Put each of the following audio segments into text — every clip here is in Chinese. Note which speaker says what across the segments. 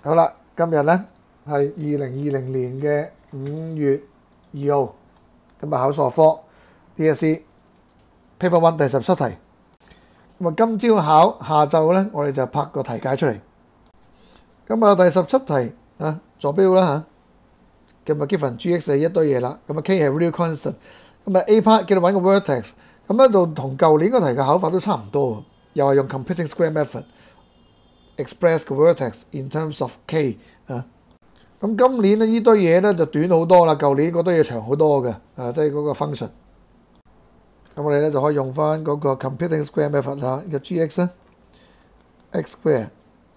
Speaker 1: 好啦，今日咧係二零二零年嘅五月二號，今日考數科 DSE Paper One 第十七題。咁啊，今朝考，下晝咧我哋就拍個題解出嚟。咁啊，第十七題啊，坐標啦嚇，今日 e 份 G X 係一堆嘢啦。咁啊，K 係 real constant，咁啊 A part 叫你揾個 vertex。咁一度同舊年個題嘅考法都差唔多，又係用 c o m p e t i n g square method。Express 個 vertex in terms of k 啊，咁今年咧呢堆嘢咧就短好多啦，舊年嗰堆嘢長好多嘅啊，即係嗰個 function。咁我哋咧就可以用翻嗰個 c o m p u t i n g square method 啦，個 gx 啊，x square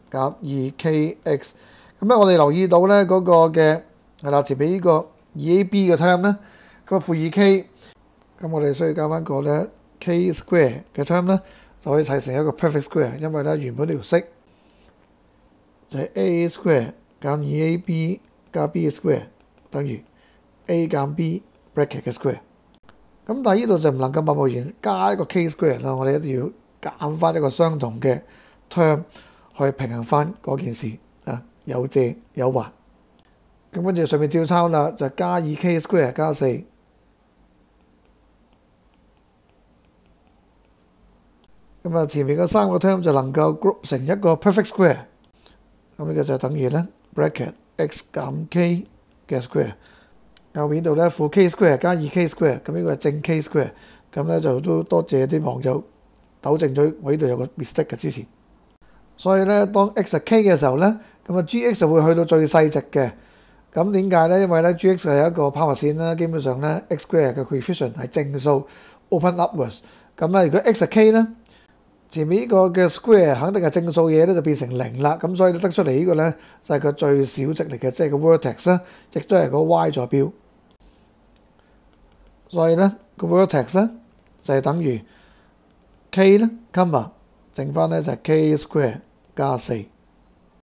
Speaker 1: 減二 k x。咁咧我哋留意到咧嗰個嘅係啦，前俾呢個二 ab 嘅 term 咧，個負二 k。咁我哋需要加翻個咧 k square 嘅 term 咧，就可以砌成一個 perfect square，因為咧原本條式。就係 a square 減二 a b 加 b square 等於 a 減 b bracket 嘅 square。咁但係呢度就唔能够百步遠，加一個 k square 啦。我哋一定要減翻一個相同嘅 term 去平衡翻嗰件事啊，有借有還。咁跟住上面照抄啦，就加二 k square 加四。咁啊，前面嘅三個 term 就能夠 group 成一個 perfect square。咁呢個就等於咧，bracket x 減 k 嘅 square。右面度咧負 k square 加二 k square，咁呢個係正 k square。咁咧就都多謝啲網友糾正咗，我呢度有個 mistake 嘅之前。所以咧，當 x 係 k 嘅時候咧，咁啊 gx 就會去到最細值嘅。咁點解咧？因為咧 gx 係一個拋物線啦，基本上咧 x square 嘅 coefficient 係正數，open upwards。咁咧，如果 x 係 k 咧？前面呢個嘅 square 肯定係正數嘢咧，就變成零啦。咁所以得出嚟呢個咧就係個最小值嚟嘅，即係個 vertex 啦，亦都係個 y 坐標。所以咧個 vertex 咧就係等於 k 咧，comma 剩翻咧就係 k square 加四。